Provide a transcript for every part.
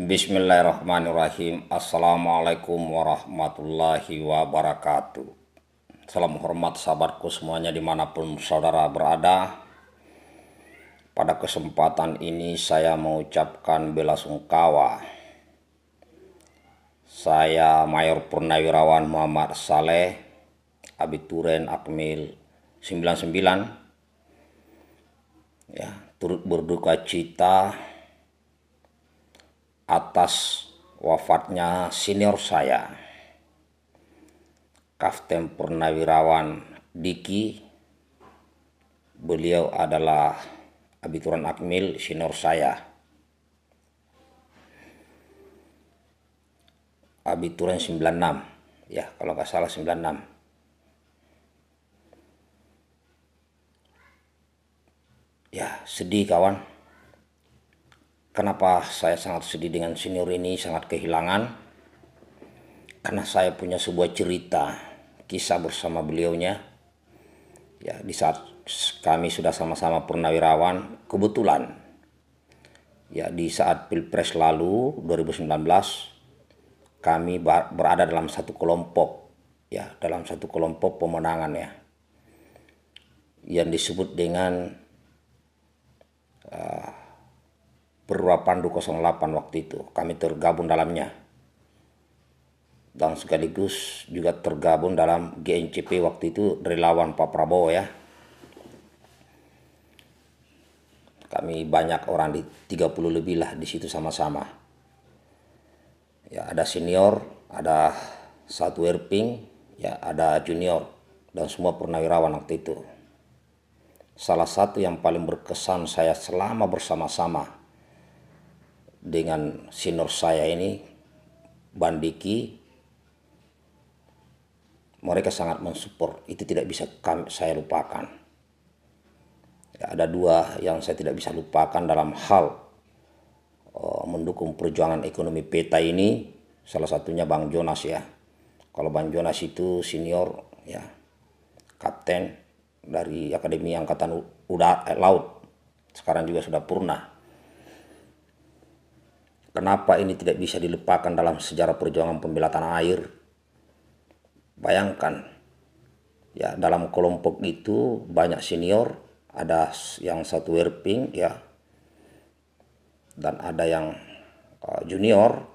Bismillahirrahmanirrahim. Assalamualaikum warahmatullahi wabarakatuh. Salam hormat sahabatku semuanya dimanapun saudara berada. Pada kesempatan ini saya mengucapkan bela sungkawa. Saya Mayor Purnawirawan Muhammad Saleh, abituren Akmil 99. Ya, turut berduka cita atas wafatnya senior saya Kapten Purnawirawan Diki beliau adalah abituran akmil senior saya abituran 96 ya kalau nggak salah 96 ya sedih kawan Kenapa saya sangat sedih dengan senior ini, sangat kehilangan? Karena saya punya sebuah cerita, kisah bersama beliaunya. Ya, di saat kami sudah sama-sama purnawirawan, kebetulan ya di saat Pilpres lalu 2019 kami berada dalam satu kelompok ya dalam satu kelompok pemenangan ya yang disebut dengan Purwapandu 08 waktu itu. Kami tergabung dalamnya. Dan sekaligus juga tergabung dalam GNCP waktu itu relawan Pak Prabowo ya. Kami banyak orang di 30 lebih lah di situ sama-sama. Ya ada senior, ada satu erping, ya ada junior dan semua purnawirawan waktu itu. Salah satu yang paling berkesan saya selama bersama-sama dengan sinur saya ini Bandiki mereka sangat mensupport itu tidak bisa kami, saya lupakan ya, ada dua yang saya tidak bisa lupakan dalam hal uh, mendukung perjuangan ekonomi peta ini salah satunya Bang Jonas ya kalau Bang Jonas itu senior ya kapten dari Akademi Angkatan Udara eh, Laut sekarang juga sudah purna Kenapa ini tidak bisa dilupakan dalam sejarah perjuangan pembela tanah air? Bayangkan, ya dalam kelompok itu banyak senior, ada yang satu Werping ya, dan ada yang eh, junior.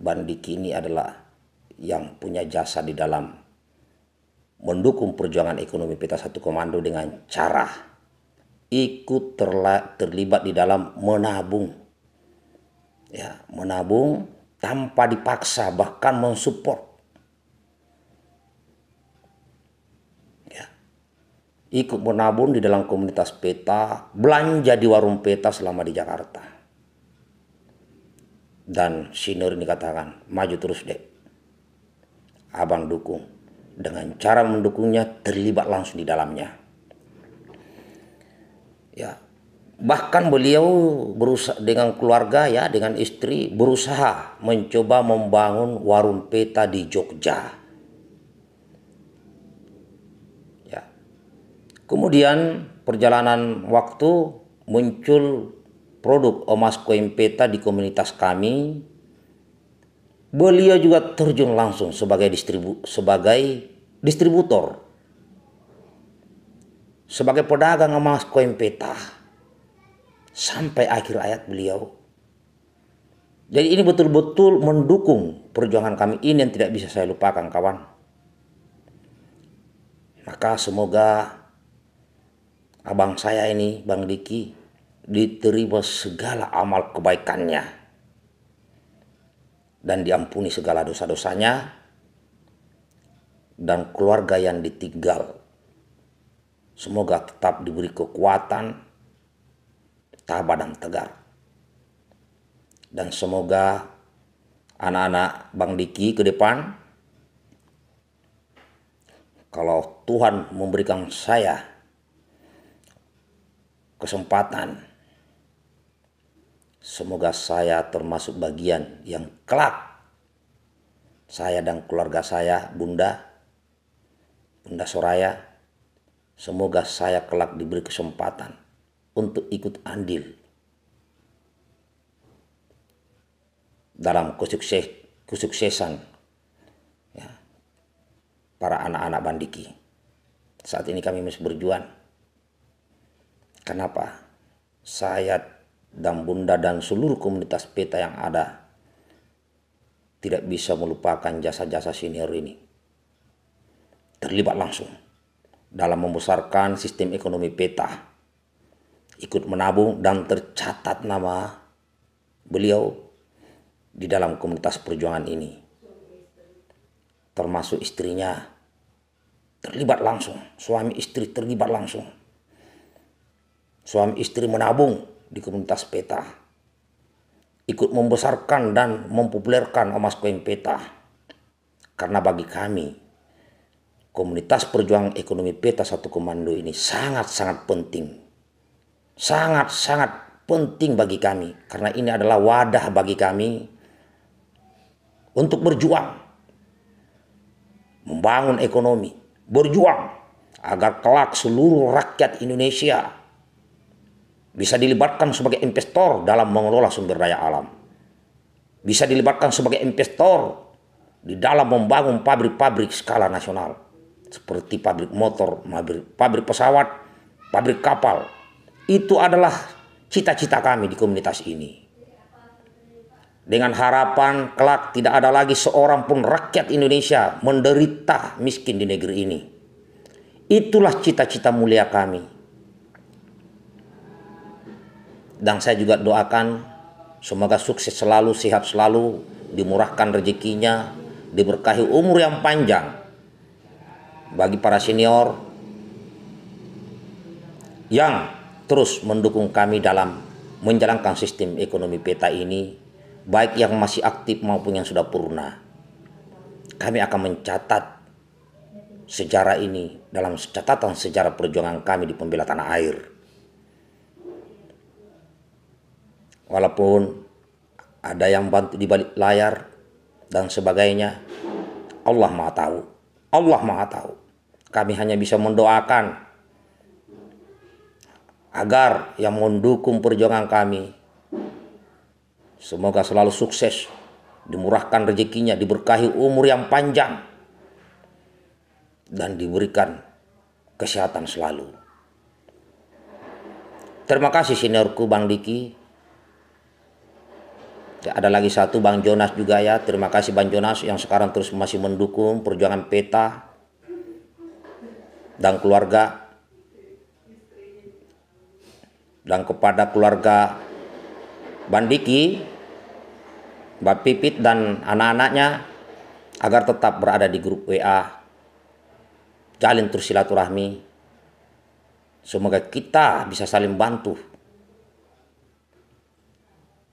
Bandik ini adalah yang punya jasa di dalam mendukung perjuangan ekonomi peta satu komando dengan cara ikut terla, terlibat di dalam menabung. Ya, menabung tanpa dipaksa bahkan mensupport. Ya. Ikut menabung di dalam komunitas peta, belanja di warung peta selama di Jakarta. Dan Sinur ini katakan, maju terus dek. Abang dukung. Dengan cara mendukungnya terlibat langsung di dalamnya ya bahkan beliau berusaha dengan keluarga ya dengan istri berusaha mencoba membangun warung peta di Jogja ya kemudian perjalanan waktu muncul produk emas koin peta di komunitas kami beliau juga terjun langsung sebagai distribu sebagai distributor sebagai pedagang emas koin peta sampai akhir ayat beliau. Jadi ini betul-betul mendukung perjuangan kami ini yang tidak bisa saya lupakan kawan. Maka semoga abang saya ini, Bang Diki, diterima segala amal kebaikannya dan diampuni segala dosa-dosanya dan keluarga yang ditinggal Semoga tetap diberi kekuatan, tabah dan tegar. Dan semoga anak-anak Bang Diki ke depan, kalau Tuhan memberikan saya kesempatan, semoga saya termasuk bagian yang kelak saya dan keluarga saya, Bunda, Bunda Soraya, Semoga saya kelak diberi kesempatan untuk ikut andil dalam kesukses, kesuksesan ya, para anak-anak bandiki. Saat ini kami masih berjuang. Kenapa? Saya dan Bunda dan seluruh komunitas peta yang ada tidak bisa melupakan jasa-jasa senior ini. Terlibat langsung dalam membesarkan sistem ekonomi peta. Ikut menabung dan tercatat nama beliau di dalam komunitas perjuangan ini. Termasuk istrinya terlibat langsung, suami istri terlibat langsung. Suami istri menabung di komunitas peta. Ikut membesarkan dan mempopulerkan emas koin peta. Karena bagi kami, komunitas perjuangan ekonomi peta satu komando ini sangat-sangat penting. Sangat-sangat penting bagi kami karena ini adalah wadah bagi kami untuk berjuang membangun ekonomi, berjuang agar kelak seluruh rakyat Indonesia bisa dilibatkan sebagai investor dalam mengelola sumber daya alam. Bisa dilibatkan sebagai investor di dalam membangun pabrik-pabrik skala nasional seperti pabrik motor, pabrik, pesawat, pabrik kapal. Itu adalah cita-cita kami di komunitas ini. Dengan harapan kelak tidak ada lagi seorang pun rakyat Indonesia menderita miskin di negeri ini. Itulah cita-cita mulia kami. Dan saya juga doakan semoga sukses selalu, sehat selalu, dimurahkan rezekinya, diberkahi umur yang panjang, bagi para senior yang terus mendukung kami dalam menjalankan sistem ekonomi peta ini baik yang masih aktif maupun yang sudah purna. Kami akan mencatat sejarah ini dalam catatan sejarah perjuangan kami di pembela tanah air. Walaupun ada yang bantu di balik layar dan sebagainya, Allah Maha tahu. Allah Maha tahu. Kami hanya bisa mendoakan agar yang mendukung perjuangan kami semoga selalu sukses, dimurahkan rezekinya, diberkahi umur yang panjang dan diberikan kesehatan selalu. Terima kasih seniorku Bang Diki. Ya, ada lagi satu Bang Jonas juga ya. Terima kasih Bang Jonas yang sekarang terus masih mendukung perjuangan peta dan keluarga dan kepada keluarga Bandiki, Mbak Pipit dan anak-anaknya agar tetap berada di grup WA, jalin terus silaturahmi. Semoga kita bisa saling bantu.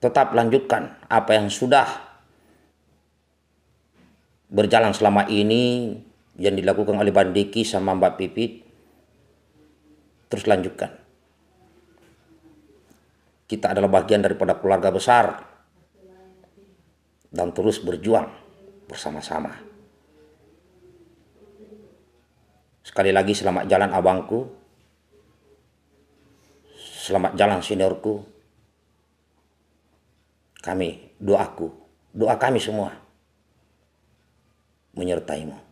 Tetap lanjutkan apa yang sudah berjalan selama ini yang dilakukan oleh Bandiki sama Mbak Pipit terus lanjutkan kita adalah bagian daripada keluarga besar dan terus berjuang bersama-sama sekali lagi selamat jalan abangku selamat jalan seniorku kami doaku doa kami semua menyertaimu